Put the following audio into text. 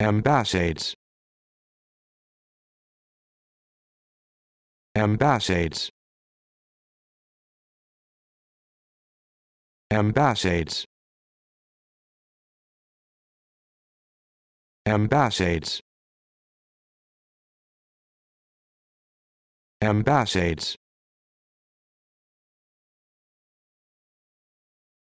Ambassades. Ambassades. Ambassades. Ambassades. Ambassades.